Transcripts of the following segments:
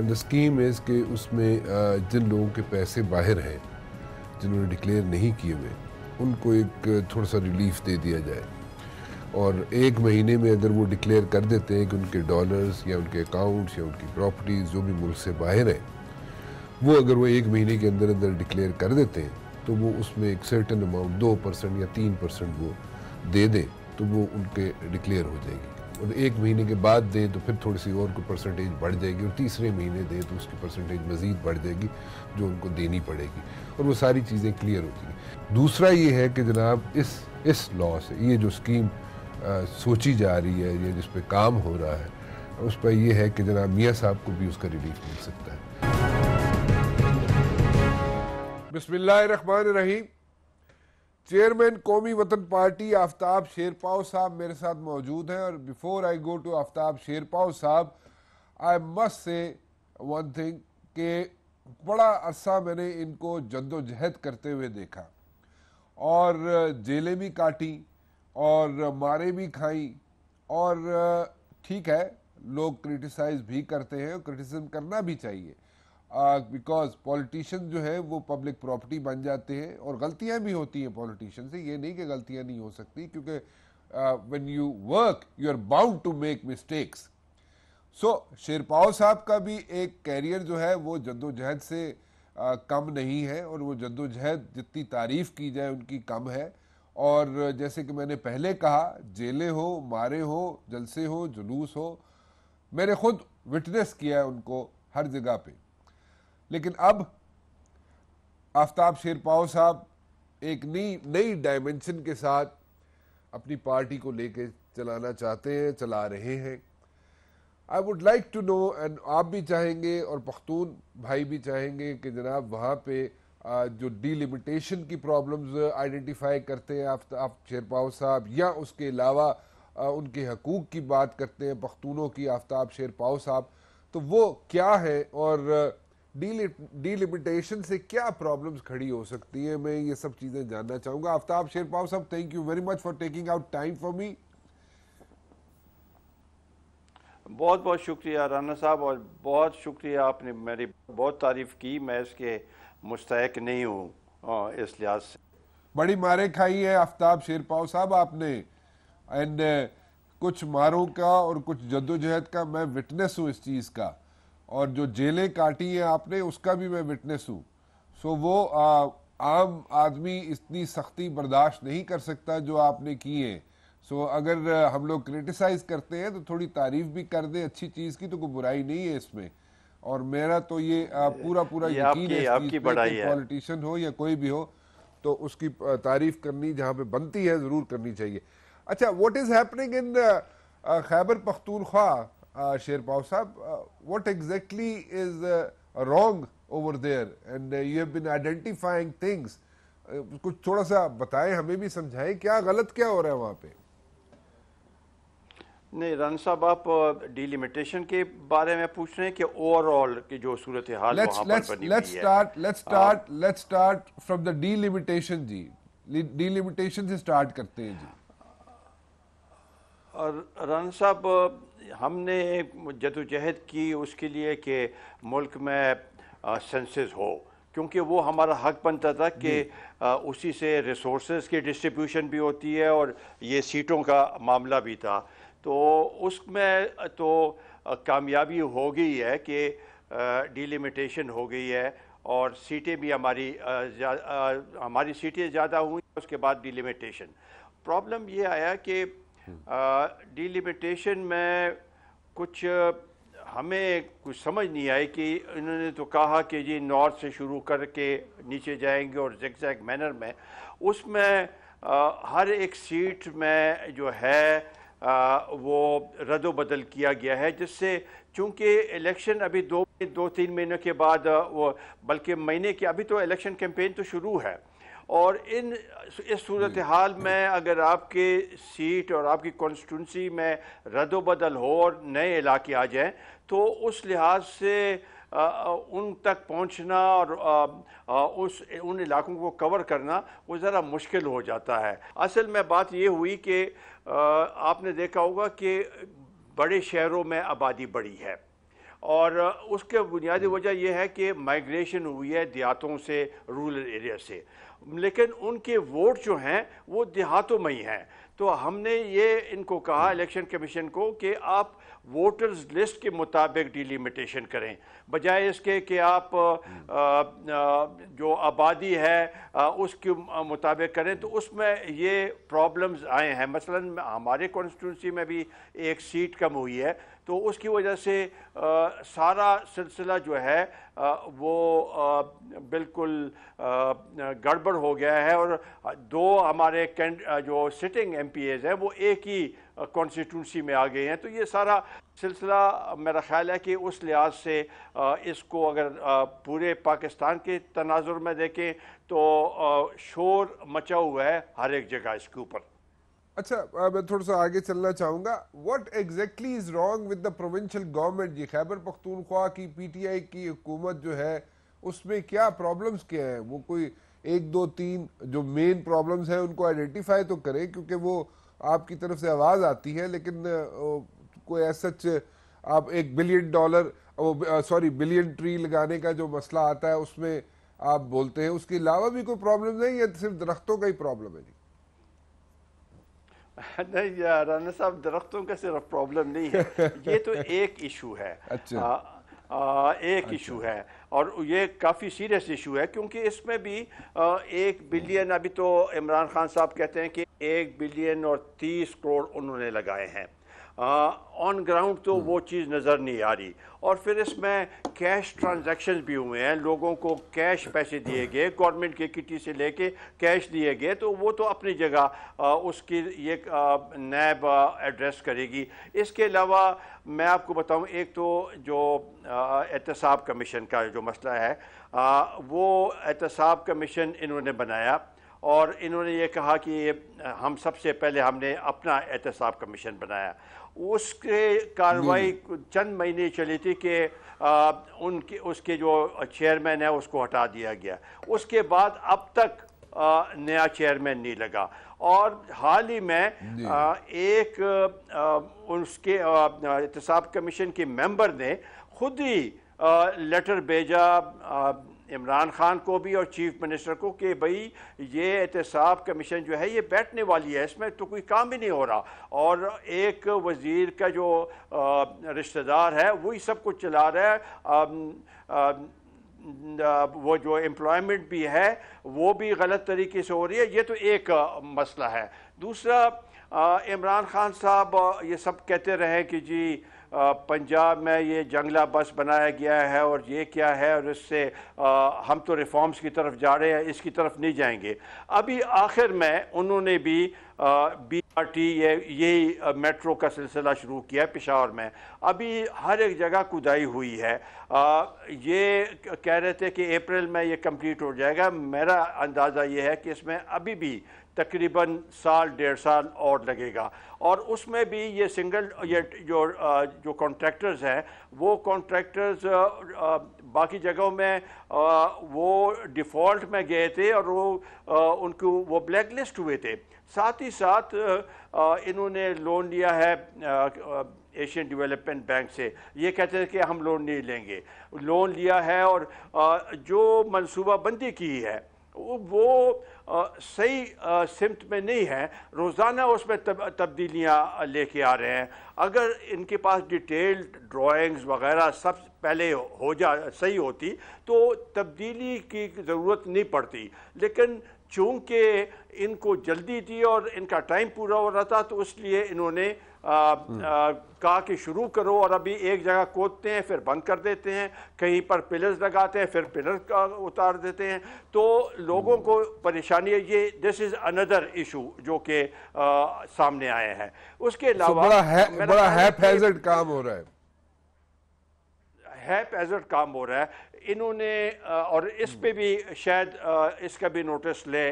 And the scheme is के उसमें जिन लोगों के पैसे बाहर हैं जिन्होंने डिक्लेयर नहीं किए हुए उनको एक थोड़ा सा रिलीफ दे दिया जाए और एक महीने में अगर वो डिक्लेयर कर देते हैं कि उनके डॉलर्स या उनके अकाउंट्स या उनकी प्रॉपर्टीज़ जो भी मुल्क से बाहर हैं वो अगर वो एक महीने के अंदर अंदर डिक्लेयर कर देते हैं तो वो उसमें एक सर्टन अमाउंट दो परसेंट या तीन परसेंट वो दे दें तो वो उनके डिक्लेयर हो जाएगी और एक महीने के बाद दें तो फिर थोड़ी सी और को परसेंटेज बढ़ जाएगी और तीसरे महीने दें तो उसकी परसेंटेज मज़ीद बढ़ जाएगी जो उनको देनी पड़ेगी और वो सारी चीज़ें क्लियर होती हैं दूसरा ये है कि जनाब इस इस लॉ से ये जो स्कीम आ, सोची जा रही है या जिस पर काम हो रहा है उस पर यह है कि जनाब मियाँ साहब को भी उसका रिलीफ मिल सकता है बिस्मिल्लाह रहीम चेयरमैन कौमी वतन पार्टी आफ्ताब शेरपाव साहब मेरे साथ मौजूद हैं और before I go to Aftab Sherpao sahab I must say one thing के बड़ा अरसा मैंने इनको जद्दोजहद करते हुए देखा और जेलें भी काटी और मारे भी खाई और ठीक है लोग क्रिटिसाइज़ भी करते हैं और क्रिटिसिज्म करना भी चाहिए बिकॉज पॉलिटिशियन जो है वो पब्लिक प्रॉपर्टी बन जाते हैं और गलतियां भी होती हैं पॉलिटिशियन से ये नहीं कि गलतियां नहीं हो सकती क्योंकि when you work you are bound to make mistakes so Sherpao sahab का भी एक कैरियर जो है वो जद्दोजहद से uh, कम नहीं है और वो जद्दोजहद जितनी तारीफ़ की जाए उनकी कम है और जैसे कि मैंने पहले कहा जेलें हो मारे हो जलसे हो जुलूस हो मैंने खुद विटनेस किया है उनको हर जगह पर लेकिन अब आफ्ताब पाओ साहब एक नई नई डायमेंशन के साथ अपनी पार्टी को लेके चलाना चाहते हैं चला रहे हैं I would like to know and आप भी चाहेंगे और पख्तून भाई भी चाहेंगे कि जनाब वहाँ पे जो डीलिमिटेशन की प्रॉब्लम्स आइडेंटिफाई करते हैं आप, आप साहब या उसके अलावा उनके हकूक़ की बात करते हैं पख्तूनों की आफ्ताब पाओ साहब तो वो क्या है और डीलिमिटेशन से क्या प्रॉब्लम्स खड़ी हो सकती है मैं ये सब चीज़ें जानना चाहूंगा आफ्ताब शेरपाव साहब thank you very much for taking out time for me बहुत बहुत शुक्रिया राना साहब और बहुत शुक्रिया आपने मेरी बहुत तारीफ़ की मैं इसके मुस्तक नहीं हूँ हाँ, इस लिहाज से बड़ी मारें खाई है आफ्ताब शेरपाव साहब आपने एंड कुछ मारों का और कुछ जद्दोजहद का मैं विटनेस हूँ इस चीज़ का और जो जेलें काटी हैं आपने उसका भी मैं विटनेस हूँ सो वो आ, आम आदमी इतनी सख्ती बर्दाश्त नहीं कर सकता जो आपने की है सो अगर हम लोग क्रिटिसाइज़ करते हैं तो थोड़ी तारीफ भी कर दें अच्छी चीज़ की तो कोई बुराई नहीं है इसमें और मेरा तो ये पूरा पूरा ये यकीन है आपकी बड़ाई है पॉलिटिशियन हो या कोई भी हो तो उसकी तारीफ करनी जहाँ पे बनती है ज़रूर करनी चाहिए अच्छा what is happening in Khyber Pakhtunkhwa Uh, Sher Pao Sahib, uh, what exactly is uh, wrong over there and uh, you have been identifying things. Uh, कुछ थोड़ा सा बताएं हमें भी समझाएं क्या गलत क्या हो रहा है वहाँ पे नहीं रान साहब आप डिलिमिटेशन uh, के बारे में पूछ रहे हैं कि ओवरऑल की जो सूरत हाल let's, वहाँ let's, पर बनी let's start, let's start let's start from the delimitation ji delimitation से स्टार्ट करते हैं जी और रन साहब uh, हमने जदोजहद की उसके लिए कि मुल्क में सेंसेस हो क्योंकि वो हमारा हक बनता था कि उसी से रिसोर्स की डिस्ट्रीब्यूशन भी होती है और ये सीटों का मामला भी था तो उसमें तो कामयाबी हो गई है कि डिलिमिटेशन हो गई है और सीटें भी हमारी हमारी सीटें ज़्यादा हुई उसके बाद डिलिमिटेशन प्रॉब्लम ये आया कि डिलिमिटेशन में कुछ हमें कुछ समझ नहीं आई कि इन्होंने तो कहा कि जी नॉर्थ से शुरू करके नीचे जाएंगे और जैक मैनर में उसमें हर एक सीट में जो है आ, वो रदो बदल किया गया है जिससे चूंकि इलेक्शन अभी दो दो तीन महीने के बाद वो बल्कि महीने के अभी तो इलेक्शन कैंपेन तो शुरू है और इन इस सूरत हाल हम्म। में अगर आपके सीट और आपकी कॉन्स्टिट्यूंसी में रद्दबदल हो और नए इलाके आ जाएं तो उस लिहाज से आ, उन तक पहुंचना और आ, आ, उस उन इलाकों को कवर करना वो ज़रा मुश्किल हो जाता है असल में बात ये हुई कि आपने देखा होगा कि बड़े शहरों में आबादी बढ़ी है और उसके बुनियादी हम्म। वजह यह है कि माइग्रेशन हुई है देहातों से रूरल एरिया से लेकिन उनके वोट जो हैं वो देहातों में ही हैं तो हमने ये इनको कहा इलेक्शन हम्म। कमीशन को कि आप वोटर्स लिस्ट के मुताबिक डिलिमिटेशन करें बजाय इसके कि आप आ, हम्म। आ, जो आबादी है आ, उसके मुताबिक करें तो उसमें ये प्रॉब्लम्स आए हैं मसलन हमारे कॉन्स्टिट्यूंसी में भी एक सीट कम हुई है तो उसकी वजह से आ, सारा सिलसिला जो है आ, वो आ, बिल्कुल गड़बड़ हो गया है और दो हमारे जो सिटिंग एम पी एज़ हैं वो एक ही कॉन्स्टिट्यूंसी में आ गए हैं तो ये सारा सिलसिला मेरा ख्याल है कि उस लिहाज से इसको अगर पूरे पाकिस्तान के तनाजुर में देखें तो शोर मचा हुआ है हर एक जगह इसके ऊपर अच्छा मैं थोड़ा सा आगे चलना चाहूँगा what exactly is wrong with the provincial government ये खैबर पख्तूनख्वा की पीटीआई की हुकूमत जो है उसमें क्या प्रॉब्लम्स क्या हैं वो कोई एक दो तीन जो मेन प्रॉब्लम्स हैं उनको आइडेंटिफाई तो करें क्योंकि वो आपकी तरफ से आवाज़ आती है लेकिन कोई ऐसा आप एक billion dollar sorry billion tree लगाने का जो मसला आता है उसमें आप बोलते हैं उसके अलावा भी कोई प्रॉब्लम नहीं या सिर्फ दरख्तों का ही प्रॉब्लम है जी नहीं यार साहब दरख्तों का सिर्फ प्रॉब्लम नहीं है ये तो एक इशू है अच्छा। आ, आ, एक अच्छा। इशू है और ये काफ़ी सीरियस इशू है क्योंकि इसमें भी आ, एक बिलियन हम्म। अभी तो इमरान खान साहब कहते हैं कि एक बिलियन और तीस करोड़ उन्होंने लगाए हैं ऑन ग्राउंड तो hmm. वो चीज़ नज़र नहीं आ रही और फिर इसमें कैश ट्रांजेक्शन भी हुए हैं लोगों को कैश पैसे दिए गए गवर्नमेंट के किटी से लेके कैश दिए गए तो वो तो अपनी जगह उसकी ये नैब एड्रेस करेगी इसके अलावा मैं आपको बताऊं एक तो जो एहतसाब कमीशन का जो मसला है आ, वो एहतसाब कमीशन इन्होंने बनाया और इन्होंने ये कहा कि हम सबसे पहले हमने अपना एहतसाब कमीशन बनाया उसके कार्रवाई हम्म। चंद महीने चली थी कि उनके उसके जो चेयरमैन है उसको हटा दिया गया उसके बाद अब तक आ, नया चेयरमैन नहीं लगा और हाल ही में आ, एक आ, उसके एहतसाब कमीशन के मेंबर ने खुद ही लेटर भेजा इमरान खान को भी और चीफ मिनिस्टर को कि भाई ये एहतसाब कमीशन जो है ये बैठने वाली है इसमें तो कोई काम भी नहीं हो रहा और एक वज़ीर का जो रिश्तेदार है वही सब कुछ चला रहा है आम, आम, वो जो एम्प्लॉयमेंट भी है वो भी गलत तरीके से हो रही है ये तो एक मसला है दूसरा इमरान खान साहब ये सब कहते रहे कि जी पंजाब में ये जंगला बस बनाया गया है और ये क्या है और इससे हम तो रिफॉर्म्स की तरफ जा रहे हैं इसकी तरफ नहीं जाएंगे अभी आखिर में उन्होंने भी बी आर टी ये यही मेट्रो का सिलसिला शुरू किया है पिशावर में अभी हर एक जगह कुदाई हुई है आ, ये कह रहे थे कि अप्रैल में ये कंप्लीट हो जाएगा मेरा अंदाज़ा ये है कि इसमें अभी भी तकरीबन साल डेढ़ साल और लगेगा और उसमें भी ये सिंगल ये जो जो कॉन्ट्रैक्टर्स हैं वो कॉन्ट्रैक्टर्स बाकी जगहों में वो डिफ़ॉल्ट में गए थे और वो उनको वो ब्लैक लिस्ट हुए थे साथ ही साथ इन्होंने लोन लिया है एशियन डेवलपमेंट बैंक से ये कहते हैं कि हम लोन नहीं लेंगे लोन लिया है और जो मनसूबाबंदी की है वो आ, सही आ, सिमत में नहीं है रोज़ाना उसमें तब, तब्दीलियाँ लेके आ रहे हैं अगर इनके पास डिटेल्ड ड्राइंग्स वगैरह सब पहले हो जा सही होती तो तब्दीली की ज़रूरत नहीं पड़ती लेकिन चूँकि इनको जल्दी थी और इनका टाइम पूरा हो रहा था तो इसलिए इन्होंने कहा कि शुरू करो और अभी एक जगह कोदते हैं फिर बंद कर देते हैं कहीं पर पिलर्स लगाते हैं फिर पिलर उतार देते हैं तो लोगों को परेशानी है ये दिस इज़ अनदर इशू जो कि सामने आए हैं उसके अलावा बड़ा, है, बड़ा है काम हो रहा है हैपेजर्ड काम हो रहा है इन्होंने और इस पे भी शायद इसका भी नोटिस ले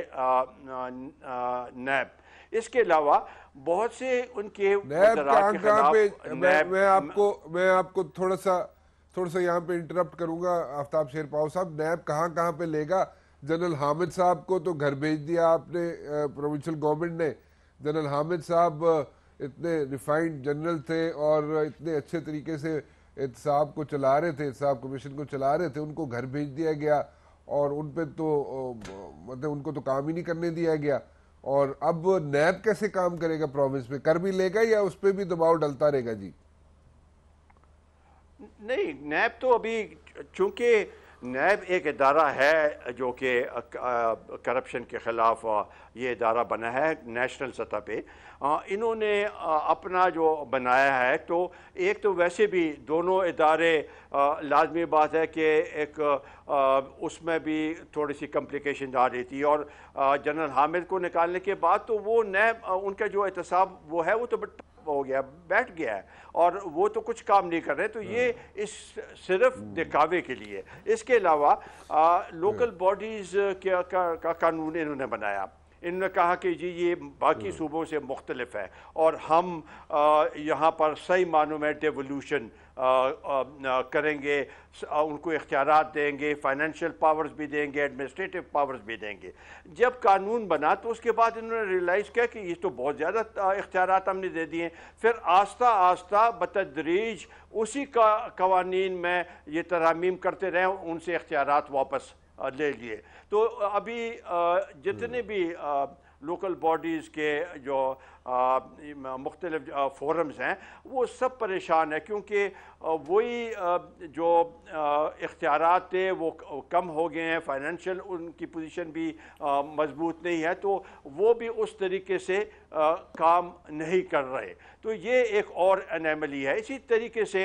नैब इसके अलावा बहुत से उनके पे मैं, मैं आपको मैं आपको थोड़ा सा थोड़ा सा यहाँ पे इंटरप्ट करूंगा आफ्ताब शेर पाव साहब नैब कहाँ कहाँ पे लेगा जनरल हामिद साहब को तो घर भेज दिया आपने प्रोविंशियल गवर्नमेंट ने जनरल हामिद साहब इतने रिफाइंड जनरल थे और इतने अच्छे तरीके से साहब को चला रहे थे साहब कमीशन को चला रहे थे उनको घर भेज दिया गया और उन पर तो मतलब उनको तो काम ही नहीं करने दिया गया और अब नैब कैसे काम करेगा प्रोविंस में कर भी लेगा या उस पर भी दबाव डलता रहेगा जी नहीं नैब तो अभी चूंकि नैब एक अदारा है जो कि करप्शन के ख़िलाफ़ ये अदारा बना है नेशनल सतह पे इन्होंने अपना जो बनाया है तो एक तो वैसे भी दोनों इदारे लाजमी बात है कि एक उसमें भी थोड़ी सी कम्प्लिकेशन आ रही थी और जनरल हामिद को निकालने के बाद तो वो नैब उनका जो एहतसाब वो है वो तो हो गया बैठ गया है और वो तो कुछ काम नहीं कर रहे तो ये हम्म। इस सिर्फ हम्म। दिखावे के लिए इसके अलावा लोकल बॉडीज़ का, का, का कानून इन्होंने बनाया इन्होंने कहा कि जी ये बाकी हम्म। सूबों से मुख्तलफ है और हम यहाँ पर सही मानों में डेवोल्यूशन करेंगे उनको इख्तियार देंगे फाइनेंशियल पावर्स भी देंगे एडमिनिस्ट्रेटिव पावर्स भी देंगे जब कानून बना तो उसके बाद इन्होंने रियलाइज़ किया कि ये तो बहुत ज़्यादा इख्तियार हमने दे दिए फिर आस्ता आस्ता बतदरीज उसी का कवानीन में ये तरामीम करते रहें उनसे इख्तियार वापस ले लिए तो अभी जितने हम्म। भी लोकल बॉडीज़ के जो मुख्तलिफ फोरम्स हैं वो सब परेशान है क्योंकि वही जो इख्तियार थे वो कम हो गए हैं फाइनेंशियल उनकी पोजीशन भी मजबूत नहीं है तो वो भी उस तरीके से आ, काम नहीं कर रहे तो ये एक और अनैमली है इसी तरीके से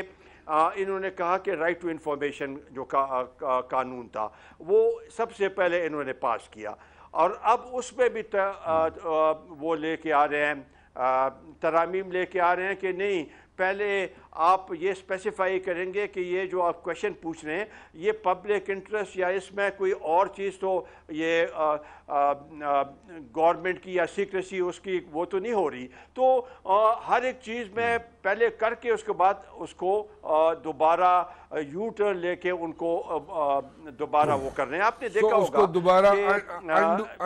इन्होंने कहा कि राइट टू इन्फॉर्मेशन जो का, का, का, कानून था वो सबसे पहले इन्होंने पास किया और अब उसमें भी त, आ, आ, वो लेके आ रहे हैं तरामीम लेके आ रहे हैं कि नहीं पहले आप ये स्पेसिफाई करेंगे कि ये जो आप क्वेश्चन पूछ रहे हैं ये पब्लिक इंटरेस्ट या इसमें कोई और चीज़ तो ये गवर्नमेंट की या सीक्रेसी उसकी वो तो नहीं हो रही तो आ, हर एक चीज़ में पहले करके उसके बाद उसको दोबारा यू टर्न लेके उनको दोबारा वो कर रहे हैं आपने देखा so, होगा दोबारा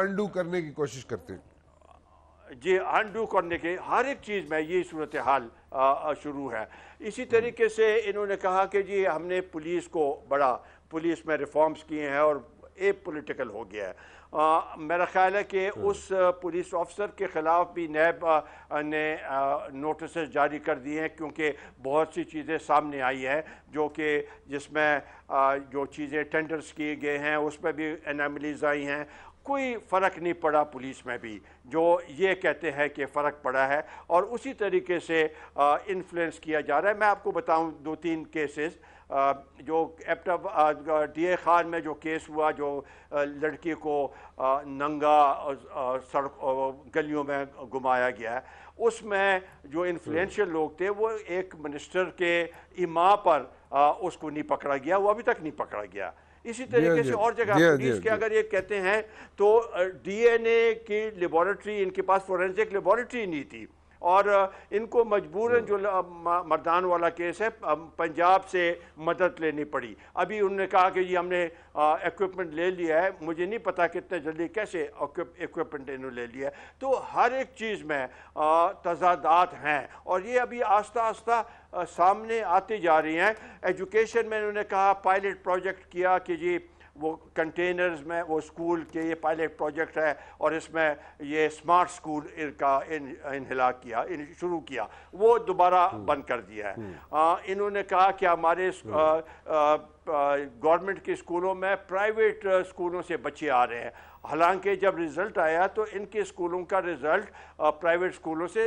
अंडू करने की कोशिश करते हैं ये अनडू करने के हर एक चीज़ में ये सूरत हाल शुरू है इसी हम्म। तरीके से इन्होंने कहा कि जी हमने पुलिस को बड़ा पुलिस में रिफॉर्म्स किए हैं और ए पोलिटिकल हो गया है आ, मेरा ख्याल है कि हम्म। उस पुलिस ऑफिसर के ख़िलाफ़ भी नैब ने नोटिस जारी कर दिए हैं क्योंकि बहुत सी चीज़ें सामने आई हैं जो कि जिसमें जो चीज़ें टेंडर्स किए गए हैं उसमें भी एनामलीज आई हैं कोई फ़र्क नहीं पड़ा पुलिस में भी जो ये कहते हैं कि फ़र्क पड़ा है और उसी तरीके से इन्फ्लुएंस किया जा रहा है मैं आपको बताऊं दो तीन केसेस जो एप्ट डी खान में जो केस हुआ जो लड़की को नंगा सड़क गलियों में घुमाया गया है उसमें जो इन्फ्लुएंशियल लोग थे वो एक मिनिस्टर के इमा पर उसको नहीं पकड़ा गया वो अभी तक नहीं पकड़ा गया इसी तरीके से और जगह पुलिस के अगर ये कहते हैं तो डीएनए की लेबोरेटरी इनके पास फोरेंसिक लेबोरेटरी नहीं थी और इनको मजबूरन हम्म। जो मर्दान वाला केस है पंजाब से मदद लेनी पड़ी अभी उन्होंने कहा कि जी हमने इक्विपमेंट ले लिया है मुझे नहीं पता कितने जल्दी कैसे इक्विपमेंट इन्होंने ले लिया तो हर एक चीज़ में तजादात हैं और ये अभी आस्ता आस्ता सामने आती जा रही हैं एजुकेशन में इन्होंने कहा पायलट प्रोजेक्ट किया कि जी वो कंटेनर्स में वो स्कूल के ये पायलट प्रोजेक्ट है और इसमें ये स्मार्ट स्कूल का इन इनहला किया इन शुरू किया वो दोबारा हम्म। बंद कर दिया है हम्म। इन्होंने कहा कि हमारे गवर्नमेंट हम्म। के स्कूलों में प्राइवेट स्कूलों से बच्चे आ रहे हैं हालांकि जब रिज़ल्ट आया तो इनके स्कूलों का रिज़ल्ट प्राइवेट स्कूलों से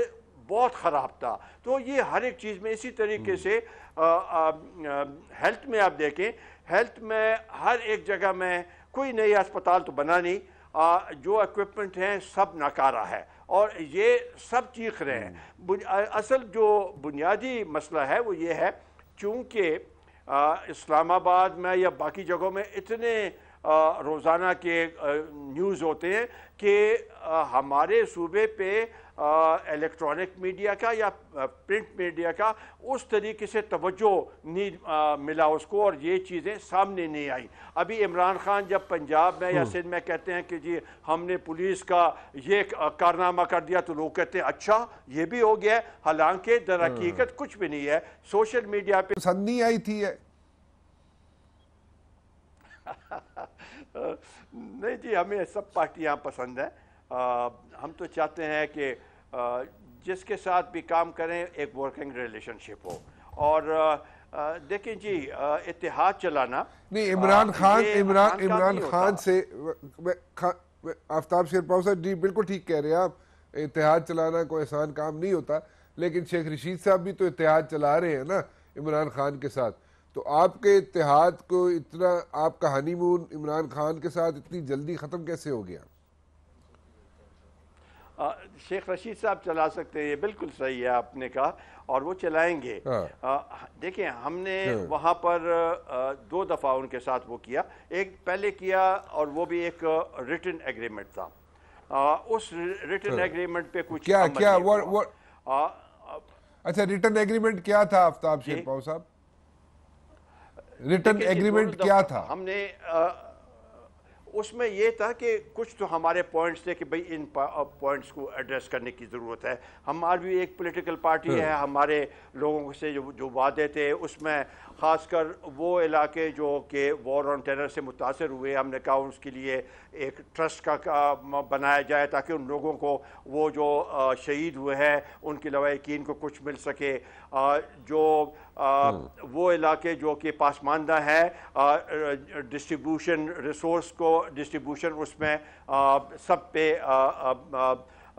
बहुत ख़राब था तो ये हर एक चीज़ में इसी तरीके से आ, आ, आ, हेल्थ में आप देखें हेल्थ में हर एक जगह में कोई नई अस्पताल तो बना नहीं आ, जो इक्विपमेंट हैं सब नाकारा है और ये सब चीख रहे हैं हम्म। असल जो बुनियादी मसला है वो ये है चूँकि इस्लामाबाद में या बाकी जगहों में इतने रोज़ाना के न्यूज़ होते हैं कि आ, हमारे सूबे पे इलेक्ट्रॉनिक मीडिया का या प्रिंट मीडिया का उस तरीके से तवज्जो नहीं मिला उसको और ये चीज़ें सामने नहीं आई अभी इमरान खान जब पंजाब में या हम्म। सिंध में कहते हैं कि जी हमने पुलिस का ये कारनामा कर दिया तो लोग कहते हैं अच्छा ये भी हो गया हालांकि दर हम्म। हकीकत कुछ भी नहीं है सोशल मीडिया पर पसंद नहीं आई थी है। नहीं जी हमें सब पार्टियाँ पसंद हैं आ, हम तो चाहते हैं कि जिसके साथ भी काम करें एक वर्किंग रिलेशनशिप हो और देखें जी इतिहाद चलाना नहीं इमरान खान इमरान इमरान खान से आफ्ताब शेरपाव साहब जी बिल्कुल ठीक कह रहे हैं आप इतिहाद चलाना कोई आसान काम नहीं होता लेकिन शेख रशीद साहब भी तो इतिहाद चला रहे हैं ना इमरान खान के साथ तो आपके इतिहाद को इतना आपका हनीमून इमरान खान के साथ इतनी जल्दी ख़त्म कैसे हो गया शेख रशीद साहब चला सकते हैं ये बिल्कुल सही है आपने कहा और वो चलाएंगे हाँ। देखें हमने हाँ। वहाँ पर दो दफ़ा उनके साथ वो किया एक पहले किया और वो भी एक रिटर्न एग्रीमेंट था आ, उस रिटर्न एग्रीमेंट हाँ। पे कुछ क्या क्या वो, वो आ, अच्छा रिटर्न एग्रीमेंट क्या था आफ्ताब शेरपाव साहब रिटर्न एग्रीमेंट क्या था हमने उसमें यह था कि कुछ तो हमारे पॉइंट्स थे कि भाई इन पॉइंट्स को एड्रेस करने की ज़रूरत है हमारे भी एक पॉलिटिकल पार्टी हाँ। है हमारे लोगों से जो जो वादे थे उसमें ख़ासकर वो इलाके जो कि वॉर ऑन टेरर से मुतासर हुए हमने कहा उसके लिए एक ट्रस्ट का, का बनाया जाए ताकि उन लोगों को वो जो शहीद हुए हैं उनके लवाकिन को कुछ मिल सके जो आ, हाँ। वो इलाके जो कि पासमानदा है डिस्ट्रीब्यूशन रिसोर्स को डिस्ट्रीब्यूशन उसमें आ, सब पे आ,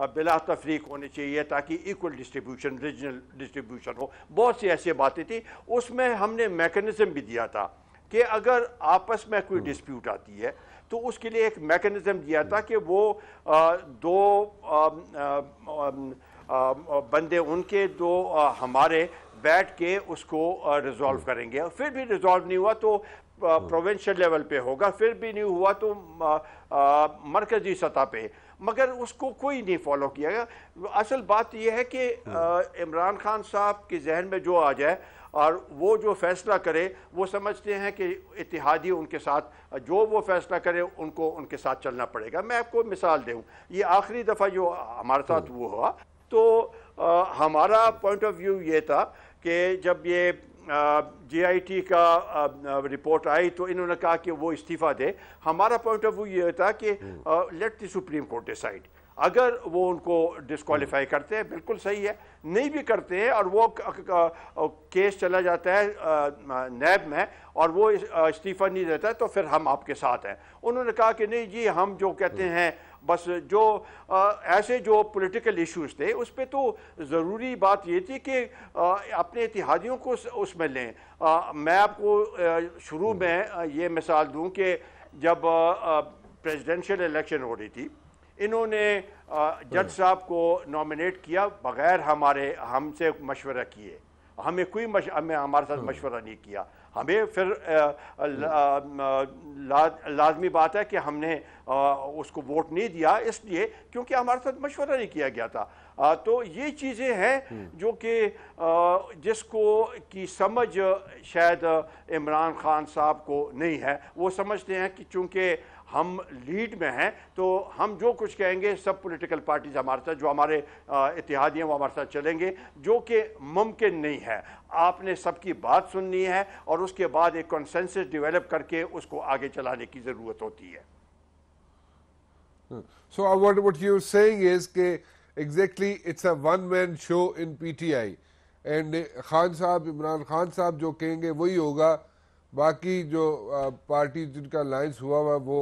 बिला तफरीक होनी चाहिए ताकि इक्वल डिस्ट्रीब्यूशन रीजनल डिस्ट्रीब्यूशन हो बहुत सी ऐसी बातें थी उसमें हमने मैकेनिज्म भी दिया था कि अगर आपस में कोई डिस्प्यूट हाँ। आती है तो उसके लिए एक मैकेनिज्म दिया था हाँ। कि वो आ, दो आ, आ, आ, बंदे उनके दो आ, हमारे बैठ के उसको रिजॉल्व करेंगे फिर भी रिजॉल्व नहीं हुआ तो प्रोविंशियल लेवल हाँ। पे होगा फिर भी नहीं हुआ तो मरकजी सतह पे मगर उसको कोई नहीं फॉलो किया गया असल बात यह है कि हाँ। इमरान खान साहब के जहन में जो आ जाए और वो जो फैसला करे वो समझते हैं कि इतिहादी उनके साथ जो वो फैसला करे उनको उनके साथ चलना पड़ेगा मैं आपको मिसाल दूँ ये आखिरी दफ़ा जो हमारे साथ हाँ। वो हुआ तो आ, हमारा पॉइंट ऑफ व्यू ये था कि जब ये जीआईटी का रिपोर्ट आई तो इन्होंने कहा कि वो इस्तीफ़ा दे हमारा पॉइंट ऑफ व्यू ये था कि let the supreme court decide अगर वो उनको डिसक्वालीफाई हम्म। करते हैं बिल्कुल सही है नहीं भी करते हैं और वो केस चला जाता है नैब में और वो इस्तीफ़ा नहीं देता तो फिर हम आपके साथ हैं उन्होंने कहा कि नहीं जी हम जो कहते हम्म। हैं बस जो ऐसे जो पॉलिटिकल इश्यूज थे उस पर तो ज़रूरी बात ये थी कि अपने इतिहादियों को उसमें लें मैं आपको शुरू हम्म। में ये मिसाल दूँ कि जब प्रेसिडेंशियल इलेक्शन हो रही थी इन्होंने जज हम्म। साहब को नॉमिनेट किया बगैर हमारे हमसे मशवरा किए हमें कोई मश, हमें हमारे साथ हम्म। मशवरा नहीं किया हमें फिर लाजमी बात है कि हमने उसको वोट नहीं दिया इसलिए क्योंकि हमारे साथ मशवरा नहीं किया गया था तो ये चीज़ें हैं हम्म। जो कि जिसको की समझ शायद इमरान खान साहब को नहीं है वो समझते हैं कि चूँकि हम लीड में हैं तो हम जो कुछ कहेंगे सब पॉलिटिकल पार्टीज हमारे साथ जो हमारे इतिहादी हैं वो हमारे साथ चलेंगे जो कि मुमकिन नहीं है आपने सबकी बात सुननी है और उसके बाद एक कंसेंसस डेवलप करके उसको आगे चलाने की ज़रूरत होती है so what what what you're के exactly it's a one man show in PTI and Khan sahab Imran Khan साहब जो कहेंगे वही होगा बाकी जो पार्टी जिनका अलायंस हुआ हुआ वो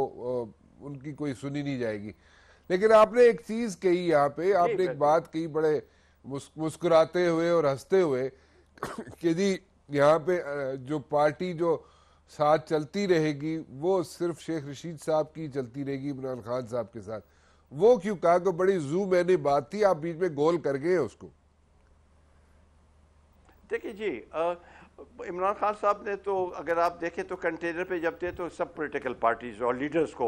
उनकी कोई सुनी नहीं जाएगी लेकिन आपने एक चीज कही यहाँ पे आपने एक बात कही बड़े मुस्कुराते हुए और हंसते हुए कि जी यहाँ पे जो पार्टी जो साथ चलती रहेगी वो सिर्फ शेख रशीद साहब की चलती रहेगी इमरान खान साहब के साथ वो क्यों कहा कि बड़ी जू मैंने बात थी आप बीच में गोल कर गए उसको देखिए जी आ, इमरान खान साहब ने तो अगर आप देखें तो कंटेनर पे जब थे तो सब पॉलिटिकल पार्टीज़ और लीडर्स को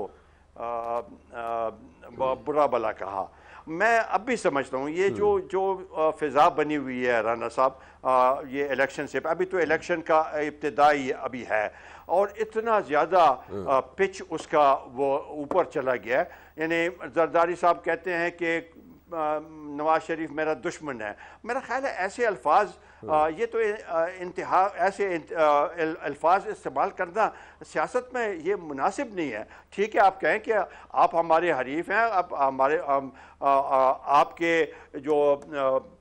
आ, आ, बुरा भला कहा मैं अब भी समझता हूँ ये जो हम्म। जो फिज़ा बनी हुई है राना साहब ये इलेक्शन से अभी तो इलेक्शन का इब्तदाई अभी है और इतना ज़्यादा पिच हम्म। उसका वो ऊपर चला गया है यानी जरदारी साहब कहते हैं कि नवाज शरीफ मेरा दुश्मन है मेरा ख्याल है ऐसे अल्फाज हाँ। ये तो इंतहा ऐसे अल्फाज इस्तेमाल करना सियासत में ये मुनासिब नहीं है ठीक है आप कहें कि आप हमारे हरीफ हैं आप हमारे आपके जो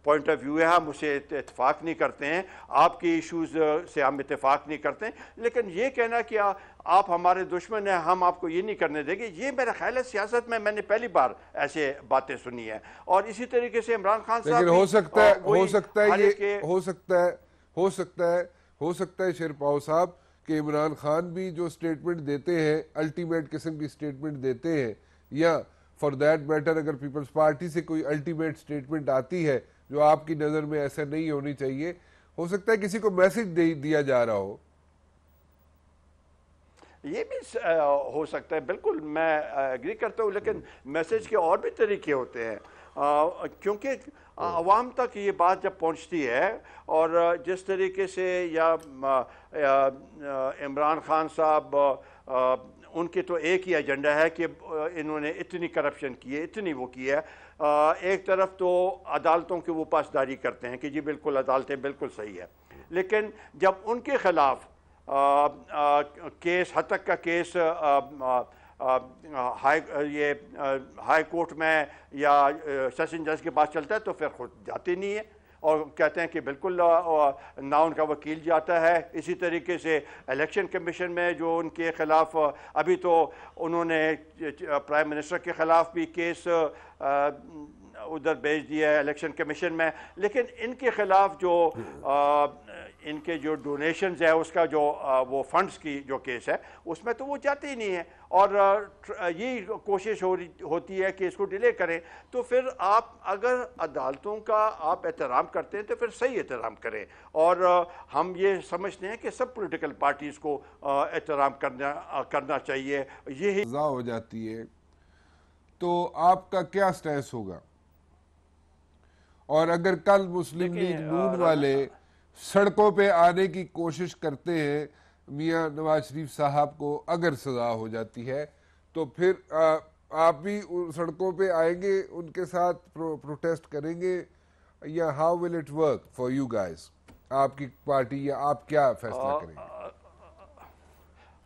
पॉइंट ऑफ व्यू है हम उसे इतफाक़ नहीं करते हैं आपके इश्यूज़ से हम इतफाक़ नहीं करते लेकिन ये कहना कि आप हमारे दुश्मन हैं हम आपको ये नहीं करने देंगे ये मेरा ख्याल है सियासत में मैंने पहली बार ऐसे बातें सुनी है और इसी तरीके से इमरान खान साहब हो सकता है हो सकता है ये हो सकता है हो सकता है हो सकता है शेरपाव साहब कि इमरान खान भी जो स्टेटमेंट देते हैं अल्टीमेट किस्म की स्टेटमेंट देते हैं या फॉर दैट मैटर अगर पीपल्स पार्टी से कोई अल्टीमेट स्टेटमेंट आती है जो आपकी नज़र में ऐसा नहीं होनी चाहिए हो सकता है किसी को मैसेज दे दिया जा रहा हो ये भी हो सकता है बिल्कुल मैं एग्री करता हूँ लेकिन मैसेज के और भी तरीके होते हैं क्योंकि हम्म। आवाम तक ये बात जब पहुंचती है और जिस तरीके से या इमरान खान साहब उनके तो एक ही एजेंडा है कि इन्होंने इतनी करप्शन की है इतनी वो की है एक तरफ तो अदालतों की वो पासदारी करते हैं कि जी बिल्कुल अदालतें बिल्कुल सही है लेकिन जब उनके ख़िलाफ़ केस हतक का केस हाई ये हाई कोर्ट में या सेशन जज के पास चलता है तो फिर खुद जाते नहीं है और कहते हैं कि बिल्कुल ना उनका वकील जाता है इसी तरीके से इलेक्शन कमीशन में जो उनके ख़िलाफ़ अभी तो उन्होंने प्राइम मिनिस्टर के ख़िलाफ़ भी केस उधर भेज दिया है इलेक्शन कमीशन में लेकिन इनके ख़िलाफ़ जो इनके जो डोनेशन है उसका जो वो फंड्स की जो केस है उसमें तो वो जाते ही नहीं है और ये कोशिश हो रही होती है कि इसको डिले करें तो फिर आप अगर अदालतों का आप एहतराम करते हैं तो फिर सही एहतराम करें और हम ये समझते हैं कि सब पॉलिटिकल पार्टीज़ को एहतराम करना करना चाहिए यही हो जाती है तो आपका क्या स्ट्रेस होगा और अगर कल मुस्लिम लीग नून वाले सड़कों पे आने की कोशिश करते हैं मियाँ नवाज शरीफ साहब को अगर सजा हो जाती है तो फिर आ, आप भी उन सड़कों पे आएंगे उनके साथ प्रो, प्रोटेस्ट करेंगे या how will it work for you guys आपकी पार्टी या आप क्या फैसला करेंगे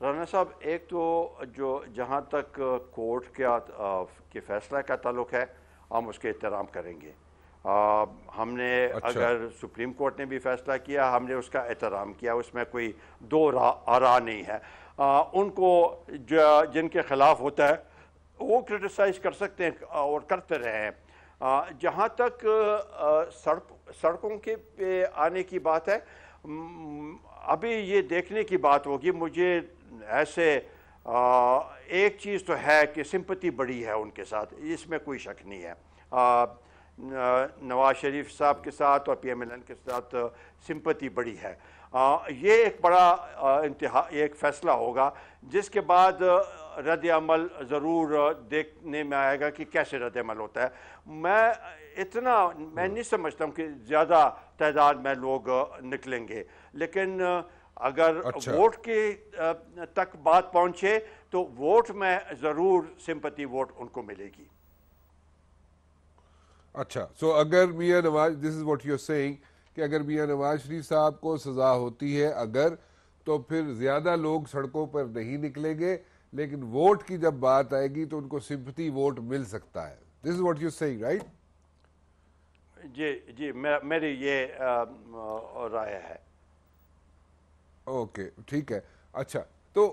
राना साहब एक तो जो जहाँ तक कोर्ट के, के फैसला का ताल्लुक है हम उसके एहतराम करेंगे आ, हमने अच्छा। अगर सुप्रीम कोर्ट ने भी फैसला किया हमने उसका एहतराम किया उसमें कोई दो रा, आरा नहीं है आ, उनको जिनके खिलाफ होता है वो क्रिटिसाइज कर सकते हैं और करते रहे हैं जहाँ तक सड़क सड़कों के पे आने की बात है अभी ये देखने की बात होगी मुझे ऐसे आ, एक चीज़ तो है कि सिंपति बड़ी है उनके साथ इसमें कोई शक नहीं है नवाज शरीफ साहब के साथ और पीएमएलएन के साथ सिंपति बढ़ी है ये एक बड़ा इंतहा एक फैसला होगा जिसके बाद रद्द अमल ज़रूर देखने में आएगा कि कैसे रद्द अमल होता है मैं इतना मैं नहीं समझता हूँ कि ज़्यादा तादाद में लोग निकलेंगे लेकिन अगर अच्छा। वोट के तक बात पहुँचे तो वोट में ज़रूर सिंपति वोट उनको मिलेगी अच्छा सो so अगर मियाँ Nawaz this is what you're saying कि अगर मियाँ नवाज शरीफ साहब को सज़ा होती है अगर तो फिर ज़्यादा लोग सड़कों पर नहीं निकलेंगे लेकिन वोट की जब बात आएगी तो उनको सिंपथी वोट मिल सकता है this is what you're saying right जी जी मेरी ये राय है ओके ठीक है अच्छा तो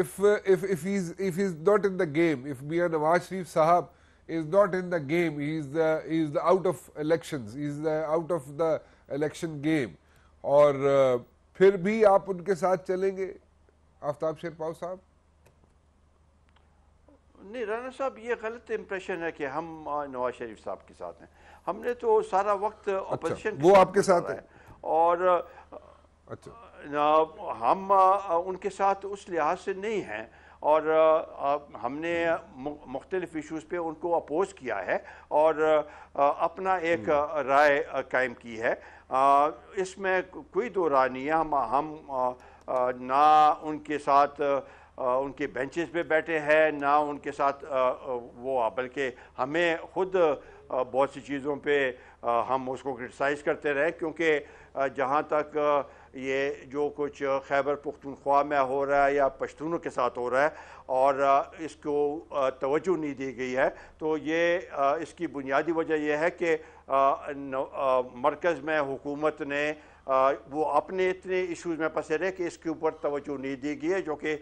if if if is if is not in the game if मियाँ नवाज शरीफ साहब is not in the game. He is the, he is the out of elections. He is the out of the election game. और uh, फिर भी आप उनके साथ चलेंगे आफ्ताब शेरपाव साहब नहीं राना साहब ये गलत इम्प्रेशन है कि हम नवाज शरीफ साहब के साथ हैं हमने तो सारा वक्त अपोजिशन अच्छा, वो आपके साथ है और अच्छा हम उनके साथ उस लिहाज से नहीं हैं और हमने मुख्तलिफ इशूज़ पे उनको अपोज़ किया है और अपना एक हम्म। राय कायम की है इसमें कोई दो राय नहीं है हम हम ना उनके साथ उनके बेंचेस पे बैठे हैं ना उनके साथ वो बल्कि हमें खुद बहुत सी चीज़ों पे हम उसको क्रिटिसाइज़ करते रहे क्योंकि जहाँ तक ये जो कुछ खैबर पुख्तनख्वा में हो रहा है या पश्तूनों के साथ हो रहा है और इसको तवज्जो नहीं दी गई है तो ये इसकी बुनियादी वजह यह है कि मरकज़ में हुकूमत ने आ, वो अपने इतने इश्यूज में फंसे रहे कि इसके ऊपर तवज्जो नहीं दी गई है जो कि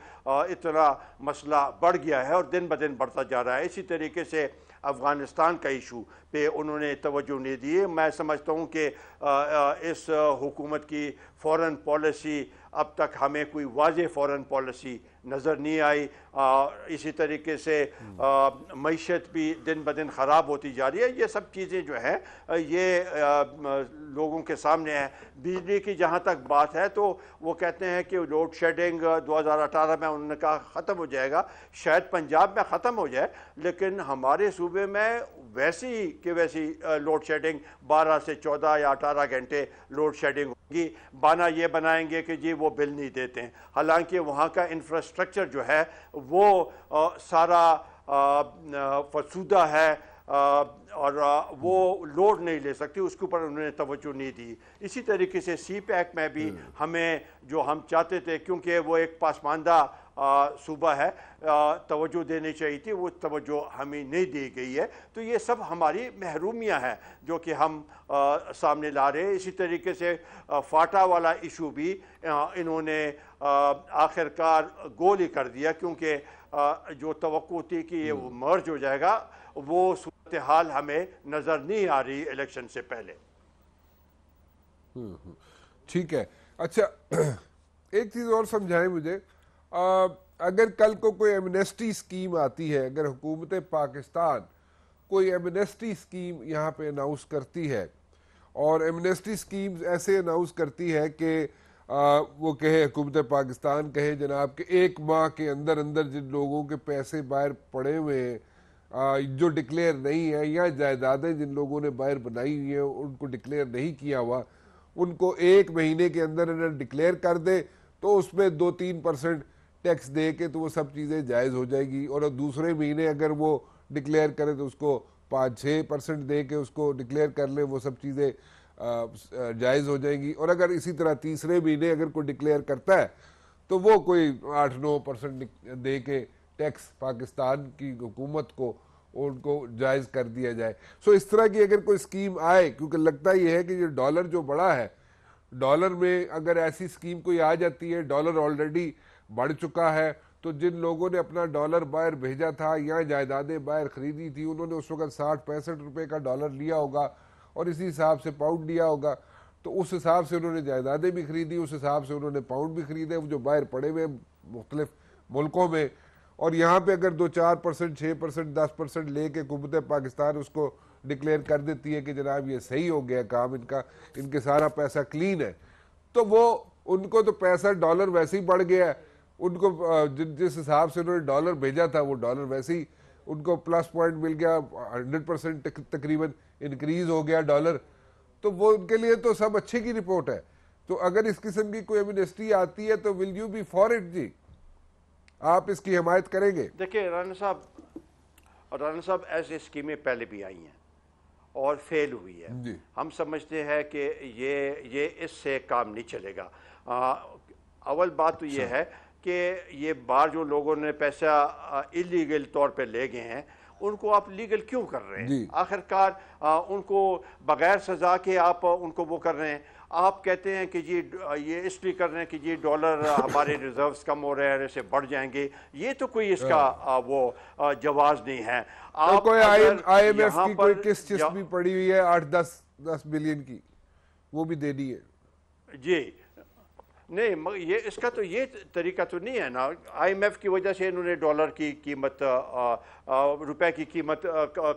इतना मसला बढ़ गया है और दिन ब दिन बढ़ता जा रहा है इसी तरीके से अफ़गानिस्तान का इशू पे उन्होंने तवज्जो नहीं दिए मैं समझता हूँ कि इस हुकूमत की फ़ॉरेन पॉलिसी अब तक हमें कोई वाज फॉरेन पॉलिसी नज़र नहीं आई आ, इसी तरीके से मीशत भी दिन ब दिन ख़राब होती जा रही है ये सब चीज़ें जो हैं ये आ, लोगों के सामने हैं बिजली की जहाँ तक बात है तो वो कहते हैं कि लोड शेडिंग 2018 में उन्होंने कहा ख़त्म हो जाएगा शायद पंजाब में ख़त्म हो जाए लेकिन हमारे सूबे में वैसी कि वैसी लोड शेडिंग 12 से 14 या 18 घंटे लोड शेडिंग कि बाना ये बनाएंगे कि जी वो बिल नहीं देते हैं हालांकि वहाँ का इंफ्रास्ट्रक्चर जो है वो आ, सारा फसूदा है आ, और आ, वो लोड नहीं ले सकती उसके ऊपर उन्होंने तवज्जो नहीं दी इसी तरीके से सी पैक में भी हम्म। हमें जो हम चाहते थे क्योंकि वो एक पासमानदा सूबा है तोज्जो देनी चाहिए थी वो तोज्जो हमें नहीं दी गई है तो ये सब हमारी महरूमियाँ हैं जो कि हम आ, सामने ला रहे हैं इसी तरीके से आ, फाटा वाला इशू भी आ, इन्होंने आखिरकार गोल ही कर दिया क्योंकि जो तो थी कि ये हम्म। मर्ज हो जाएगा वो सूरत हाल हमें नज़र नहीं आ रही इलेक्शन से पहले हम्म, हम्म। ठीक है अच्छा एक चीज़ और समझाएं मुझे अगर कल को कोई एमनेस्टी स्कीम आती है अगर हुकूमत पाकिस्तान कोई एमनेस्टी स्कीम यहाँ पे अनाउंस करती है और एमनेस्टी स्कीम ऐसे अनाउंस करती है कि वो कहे हुकूमत पाकिस्तान कहे जनाब के एक माह के अंदर अंदर जिन लोगों के पैसे बाहर पड़े हुए हैं जो डिक्लेयर नहीं है या जायदादें जिन लोगों ने बाहर बनाई हुई हैं उनको डिक्लेयर नहीं किया हुआ उनको एक महीने के अंदर अंदर डिक्लेयर कर दे तो उसमें दो तीन परसेंट टैक्स दे के तो वो सब चीज़ें जायज़ हो जाएगी और दूसरे महीने अगर वो डिक्लेयर करें तो उसको पाँच छः परसेंट दे के उसको डिक्लेयर कर लें वो सब चीज़ें जायज़ हो जाएंगी और अगर इसी तरह तीसरे महीने अगर कोई डिक्लेयर करता है तो वो कोई आठ नौ परसेंट दे के टैक्स पाकिस्तान की हुकूमत को उनको जायज़ कर दिया जाए सो इस तरह की अगर कोई स्कीम आए क्योंकि लगता ये है कि ये डॉलर जो बड़ा है डॉलर में अगर ऐसी स्कीम कोई आ जाती है डॉलर ऑलरेडी बढ़ चुका है तो जिन लोगों ने अपना डॉलर बाहर भेजा था या जायदादें बाहर खरीदी थी उन्होंने उस वक्त साठ पैंसठ रुपये का डॉलर लिया होगा और इसी हिसाब से पाउंड लिया होगा तो उस हिसाब से उन्होंने जायदादें भी खरीदी उस हिसाब से उन्होंने पाउंड भी खरीदे जो बाहर पड़े हुए मुख्तलिफ मुल्कों में और यहाँ पे अगर दो चार परसेंट छः परसेंट दस परसेंट ले के हुकूमत पाकिस्तान उसको डिक्लेयर कर देती है कि जनाब ये सही हो गया काम इनका इनके सारा पैसा क्लीन है तो वो उनको तो पैसा डॉलर वैसे ही बढ़ गया है उनको जिस हिसाब से उन्होंने डॉलर भेजा था वो डॉलर वैसे ही उनको प्लस पॉइंट मिल गया हंड्रेड परसेंट तकरीबन इंक्रीज हो गया डॉलर तो वो उनके लिए तो सब अच्छे की रिपोर्ट है तो अगर इस किस्म की कोई एमिनिस्ट्री आती है तो will you be for it जी आप इसकी हिमायत करेंगे देखिए राना साहब और राना साहब ऐसी स्कीमें पहले भी आई हैं और फेल हुई है हम समझते हैं कि ये ये इससे काम नहीं चलेगा अव्वल अवल बात तो ये अच्छा। है कि ये बाहर जो लोगों ने पैसा इलीगल तौर पे ले गए हैं उनको आप लीगल क्यों कर रहे हैं आखिरकार उनको बगैर सजा के आप उनको वो कर रहे हैं आप कहते हैं कि जी ये इसलिए कर रहे हैं कि जी डॉलर हमारे रिजर्व्स कम हो रहे हैं ऐसे बढ़ जाएंगे ये तो कोई इसका आ, हाँ। वो जवाज नहीं है आप कोई आए की कोई किस चीज भी पड़ी हुई है आठ दस दस बिलियन की वो भी दे दी है जी नहीं ये इसका तो ये तरीका तो नहीं है ना आईएमएफ की वजह से इन्होंने डॉलर की कीमत रुपए की कीमत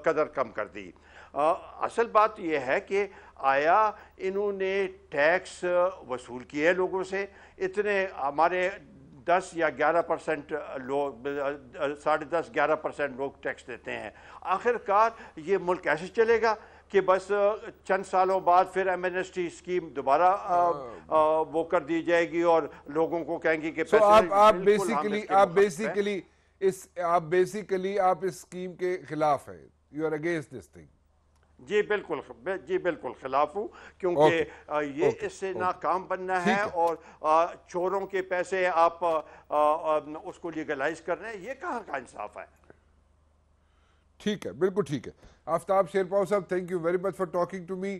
कदर कम कर दी आ, असल बात यह है कि आया इन्होंने टैक्स वसूल किए लोगों से इतने हमारे दस या ग्यारह परसेंट लोग साढ़े दस ग्यारह परसेंट लोग टैक्स देते हैं आखिरकार ये मुल्क ऐसे चलेगा कि बस चंद सालों बाद फिर एमएनएसटी स्कीम दोबारा हाँ। वो कर दी जाएगी और लोगों को कहेंगी कि so आप आप बेसिकली आप बेसिकली इस आप बेसिकली आप इस स्कीम के खिलाफ है you are against this thing जी बिल्कुल जी बिल्कुल खिलाफ हूँ क्योंकि ये इससे ना काम बनना है और चोरों के पैसे आप उसको लीगलाइज कर रहे हैं ये कहाँ का इंसाफ है ठीक है बिल्कुल ठीक है आफ्ताब शेरपाव साहब thank you very much for talking to me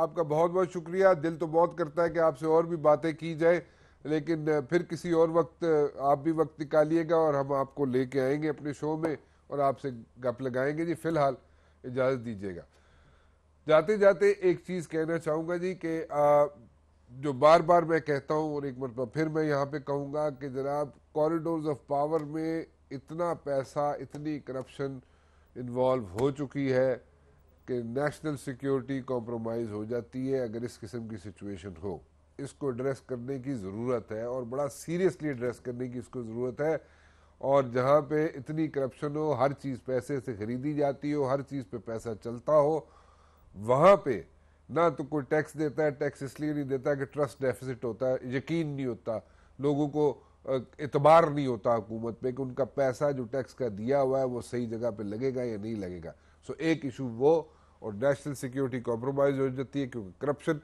आपका बहुत बहुत शुक्रिया दिल तो बहुत करता है कि आपसे और भी बातें की जाए लेकिन फिर किसी और वक्त आप भी वक्त निकालिएगा और हम आपको लेके आएंगे अपने शो में और आपसे गप लगाएंगे जी फिलहाल इजाज़त दीजिएगा जाते जाते एक चीज़ कहना चाहूँगा जी कि जो बार बार मैं कहता हूँ और एक मरतबा फिर मैं यहाँ पे कहूँगा कि जनाब कॉरिडोर्स ऑफ पावर में इतना पैसा इतनी करप्शन इन्वॉल्व हो चुकी है कि नेशनल सिक्योरिटी कॉम्प्रोमाइज़ हो जाती है अगर इस किस्म की सिचुएशन हो इसको एड्रेस करने की ज़रूरत है और बड़ा सीरियसली एड्रेस करने की इसको ज़रूरत है और जहाँ पे इतनी करप्शन हो हर चीज़ पैसे से ख़रीदी जाती हो हर चीज़ पे पैसा चलता हो वहाँ पे ना तो कोई टैक्स देता है टैक्स इसलिए नहीं देता कि ट्रस्ट डेफिसिट होता है यकीन नहीं होता लोगों को एतबार नहीं होता हुकूमत पे कि उनका पैसा जो टैक्स का दिया हुआ है वो सही जगह पे लगेगा या नहीं लगेगा सो एक इशू वो और नेशनल सिक्योरिटी कॉम्प्रोमाइज हो जाती है क्योंकि करप्शन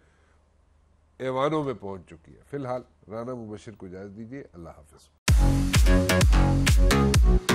ऐवानों में पहुंच चुकी है फिलहाल राना मुबशर को इजाज़त दीजिए अल्लाह हाफिज़